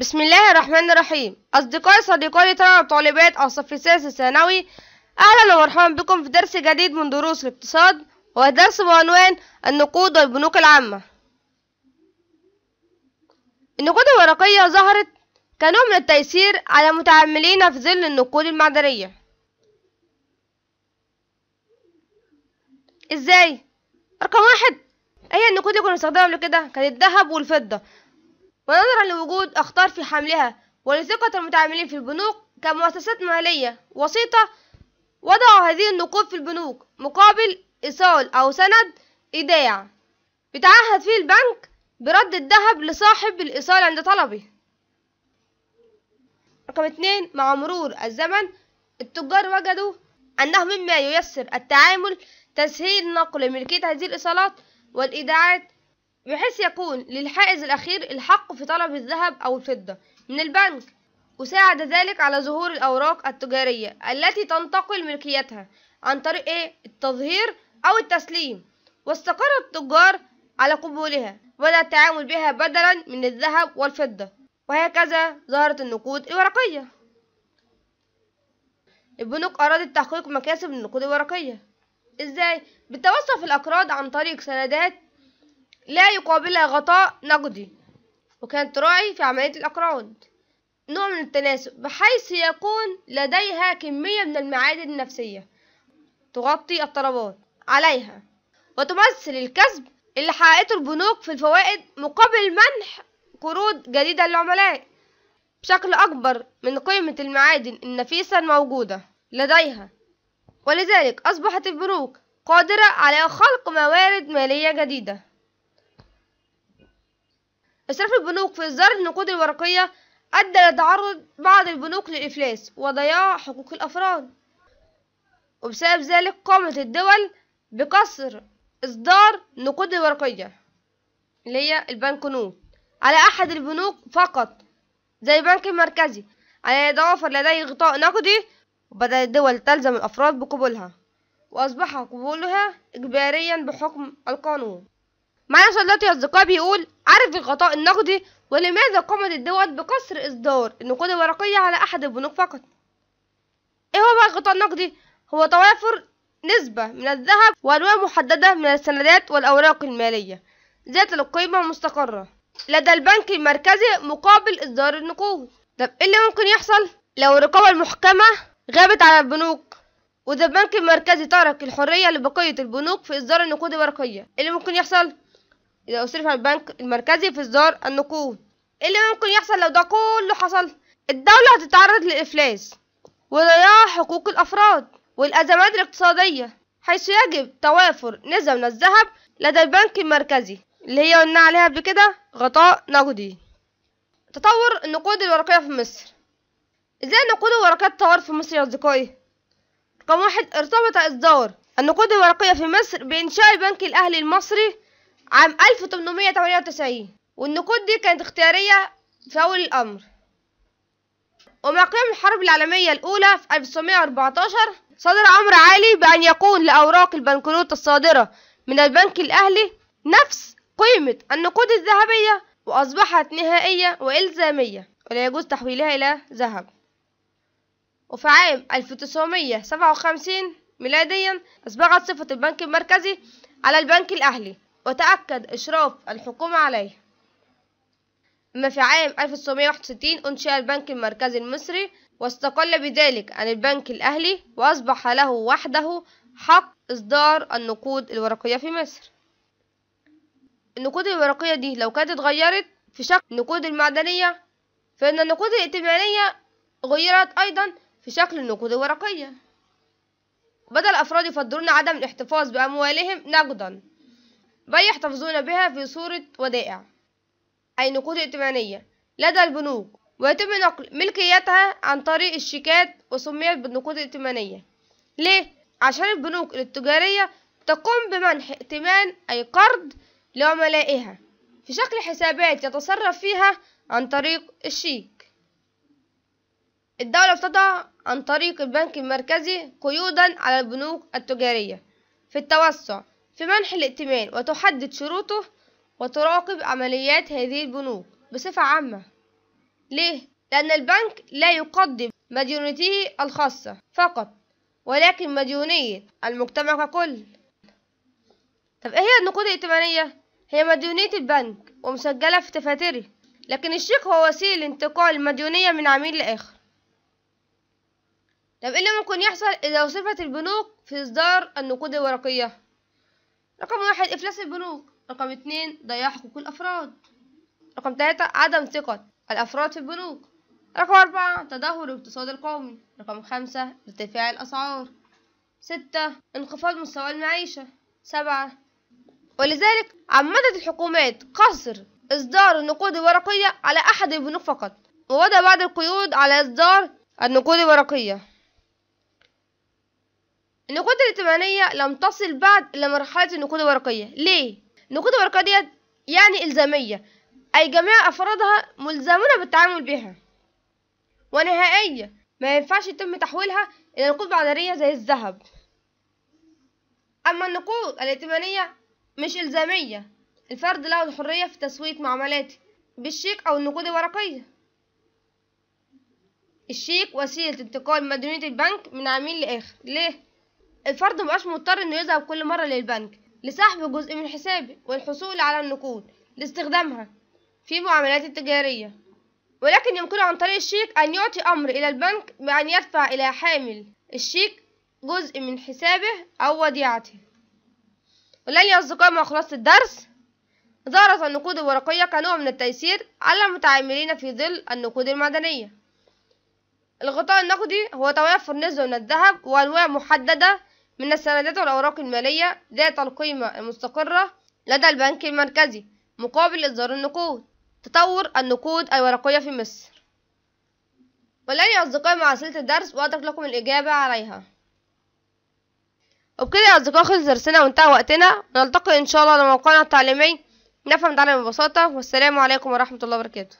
بسم الله الرحمن الرحيم أصدقائي صديقاتي طلاب وطالبات أو صف الثانوي ثانوي أهلا ومرحبا بكم في درس جديد من دروس الاقتصاد وهو درس بعنوان النقود والبنوك العامة النقود الورقية ظهرت كنوع من التيسير على متعاملين في ظل النقود المعدنية ازاي؟ رقم واحد هي النقود اللي كنا بنستخدمها قبل كده كانت الذهب والفضة ونظرا لوجود أخطار في حملها ولثقة المتعاملين في البنوك كمؤسسات مالية وسيطة وضعوا هذه النقود في البنوك مقابل إيصال أو سند إيداع بتعهد فيه البنك برد الذهب لصاحب الإيصال عند طلبه رقم اتنين مع مرور الزمن التجار وجدوا أنه مما ييسر التعامل تسهيل نقل ملكية هذه الإيصالات والإيداعات بحيث يكون للحائز الأخير الحق في طلب الذهب أو الفضة من البنك وساعد ذلك على ظهور الأوراق التجارية التي تنتقل ملكيتها عن طريق إيه؟ التظهير أو التسليم واستقر التجار على قبولها وبدأ التعامل بها بدلا من الذهب والفضة وهكذا ظهرت النقود الورقية البنوك أرادت تحقيق مكاسب النقود الورقية إزاي؟ بتوصف الأقراض عن طريق سندات لا يقابلها غطاء نقدي وكانت تراعي في عملية الأقراض نوع من التناسب بحيث يكون لديها كمية من المعادن النفسية تغطي الطلبات عليها وتمثل الكسب اللي حققته البنوك في الفوائد مقابل منح قروض جديدة للعملاء بشكل أكبر من قيمة المعادن النفيسة الموجودة لديها ولذلك أصبحت البنوك قادرة على خلق موارد مالية جديدة إسراف البنوك في إصدار النقود الورقية أدى إلى تعرض بعض البنوك للإفلاس وضياع حقوق الأفراد وبسبب ذلك قامت الدول بقصر إصدار نقود الورقية اللي هي البنك نوت على أحد البنوك فقط زي البنك المركزي على يتوفر لديه غطاء نقدي وبدأت الدول تلزم الأفراد بقبولها وأصبح قبولها إجباريا بحكم القانون معايا صلاتي يا اصدقائي بيقول عارف الغطاء النقدي ولماذا قامت الدول بقصر إصدار النقود الورقية على أحد البنوك فقط إيه هو بقى الغطاء النقدي؟ هو توافر نسبة من الذهب وأنواع محددة من السندات والأوراق المالية ذات القيمة المستقرة لدى البنك المركزي مقابل إصدار النقود طب إيه اللي ممكن يحصل لو الرقابة المحكمة غابت على البنوك وإذا البنك المركزي ترك الحرية لبقية البنوك في إصدار النقود الورقية إيه اللي ممكن يحصل إذا أصرف على البنك المركزي في إصدار النقود إيه اللي ممكن يحصل لو ده كله حصل؟ الدولة هتتعرض للإفلاس وضياع حقوق الأفراد والأزمات الاقتصادية حيث يجب توافر من الذهب لدى البنك المركزي اللي هي قلنا عليها قبل كده غطاء نقدي تطور النقود الورقية في مصر ازاي النقود الورقية تطور في مصر يا أصدقائي؟ رقم واحد ارتبط إصدار النقود الورقية في مصر بإنشاء البنك الأهلي المصري عام 1898 والنقود دي كانت اختيارية في أول الأمر ومع قيام الحرب العالمية الأولى في 1914 صدر أمر عالي بأن يكون لأوراق البنكنوت الصادرة من البنك الأهلي نفس قيمة النقود الذهبية وأصبحت نهائية وإلزامية ولا يجوز تحويلها إلى ذهب وفي عام 1957 ميلاديا أصبحت صفة البنك المركزي على البنك الأهلي وتأكد إشراف الحكومة عليه أما في عام 1961 أنشئ البنك المركزي المصري واستقل بذلك عن البنك الأهلي وأصبح له وحده حق إصدار النقود الورقية في مصر النقود الورقية دي لو كانت اتغيرت في شكل النقود المعدنية فإن النقود الائتمانية غيرت أيضا في شكل النقود الورقية بدأ الأفراد يفضلون عدم الاحتفاظ بأموالهم نقدا بل يحتفظون بها في صورة ودائع أي نقود ائتمانية لدى البنوك ويتم نقل ملكيتها عن طريق الشيكات وسميت بالنقود الائتمانية ليه؟ عشان البنوك التجارية تقوم بمنح ائتمان أي قرض لعملائها في شكل حسابات يتصرف فيها عن طريق الشيك الدولة بتضع عن طريق البنك المركزي قيودا على البنوك التجارية في التوسع في منح الائتمان وتحدد شروطه وتراقب عمليات هذه البنوك بصفة عامة ليه؟ لأن البنك لا يقدم مديونيته الخاصة فقط ولكن مديونية المجتمع ككل طب ايه هي النقود الائتمانية؟ هي مديونية البنك ومسجلة في تفاتيره لكن الشيك هو وسيلة لانتقال المديونية من عميل لآخر طب ايه اللي ممكن يحصل إذا وصفت البنوك في إصدار النقود الورقية؟ رقم واحد إفلاس البنوك رقم اتنين ضياع حقوق الأفراد رقم تلاتة عدم ثقة الأفراد في البنوك رقم أربعة تدهور الاقتصاد القومي رقم خمسة ارتفاع الأسعار ستة انخفاض مستوى المعيشة سبعة ولذلك عمدت الحكومات قصر إصدار النقود الورقية على أحد البنوك فقط ووضع بعض القيود على إصدار النقود الورقية النقود الائتمانية لم تصل بعد إلى مرحلة النقود الورقية ليه؟ النقود الورقية ديت يعني إلزامية أي جميع أفرادها ملزمون بالتعامل بها ونهائية ما ينفعش يتم تحويلها إلى نقود بعدرية زي الذهب أما النقود الائتمانية مش إلزامية الفرد له الحرية في تسوية معاملاته بالشيك أو النقود الورقية الشيك وسيلة انتقال مديونية البنك من عميل لآخر ليه؟ الفرد مبقاش مضطر انه يذهب كل مرة للبنك لسحب جزء من حسابه والحصول على النقود لاستخدامها في معاملات التجارية ولكن يمكنه عن طريق الشيك أن يعطي أمر إلى البنك بأن يدفع إلى حامل الشيك جزء من حسابه أو وديعته ولن يا أصدقاء مع خلاصة الدرس ظهرت النقود الورقية كنوع من التيسير على المتعاملين في ظل النقود المدنية الغطاء النقدي هو توافر نسبة من الذهب وأنواع محددة من السندات والأوراق المالية ذات القيمة المستقرة لدى البنك المركزي مقابل إصدار النقود تطور النقود الورقية في مصر والآن يا أصدقائي مع سلسلة الدرس وأترك لكم الإجابة عليها وبكده يا أصدقائي خلص درسنا وانتهى وقتنا نلتقي إن شاء الله على موقعنا التعليمي نفهم تعلم ببساطة والسلام عليكم ورحمة الله وبركاته